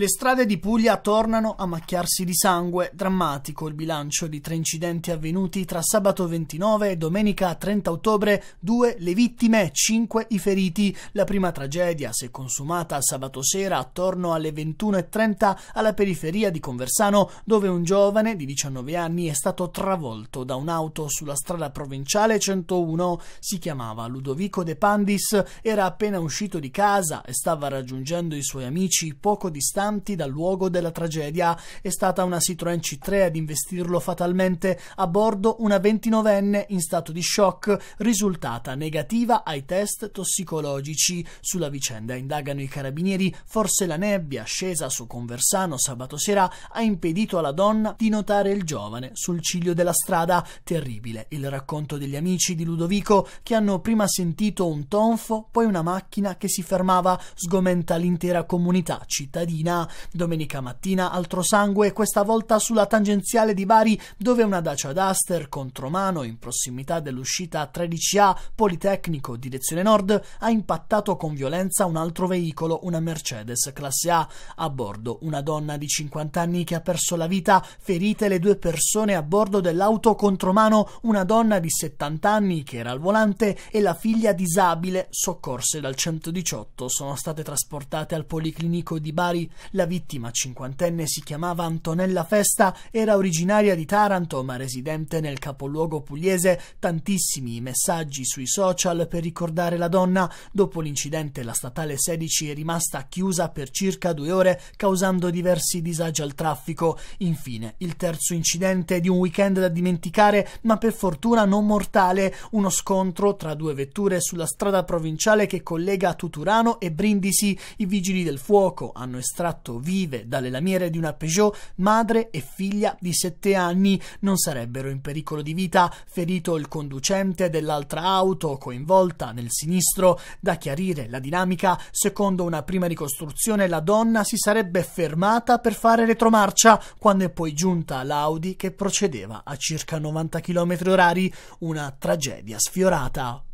Le strade di Puglia tornano a macchiarsi di sangue, drammatico il bilancio di tre incidenti avvenuti tra sabato 29 e domenica 30 ottobre, due le vittime, cinque i feriti. La prima tragedia si è consumata sabato sera attorno alle 21.30 alla periferia di Conversano, dove un giovane di 19 anni è stato travolto da un'auto sulla strada provinciale 101. Si chiamava Ludovico De Pandis, era appena uscito di casa e stava raggiungendo i suoi amici poco distanti distanti dal luogo della tragedia. È stata una Citroën C3 ad investirlo fatalmente, a bordo una 29enne in stato di shock, risultata negativa ai test tossicologici. Sulla vicenda indagano i carabinieri, forse la nebbia scesa su Conversano sabato sera ha impedito alla donna di notare il giovane sul ciglio della strada. Terribile il racconto degli amici di Ludovico che hanno prima sentito un tonfo, poi una macchina che si fermava, sgomenta l'intera comunità cittadina mattina. Domenica mattina altro sangue, questa volta sulla tangenziale di Bari, dove una Dacia Duster contromano in prossimità dell'uscita 13A Politecnico direzione nord ha impattato con violenza un altro veicolo, una Mercedes classe A. A bordo una donna di 50 anni che ha perso la vita, ferite le due persone a bordo dell'auto contromano, una donna di 70 anni che era al volante e la figlia disabile soccorse dal 118 sono state trasportate al policlinico di Bari la vittima, cinquantenne, si chiamava Antonella Festa, era originaria di Taranto ma residente nel capoluogo pugliese. Tantissimi i messaggi sui social per ricordare la donna. Dopo l'incidente la statale 16 è rimasta chiusa per circa due ore causando diversi disagi al traffico. Infine, il terzo incidente di un weekend da dimenticare ma per fortuna non mortale, uno scontro tra due vetture sulla strada provinciale che collega Tuturano e Brindisi. I vigili del fuoco hanno estratto tratto vive dalle lamiere di una Peugeot, madre e figlia di 7 anni non sarebbero in pericolo di vita, ferito il conducente dell'altra auto coinvolta nel sinistro. Da chiarire la dinamica, secondo una prima ricostruzione la donna si sarebbe fermata per fare retromarcia quando è poi giunta l'Audi che procedeva a circa 90 km orari, una tragedia sfiorata.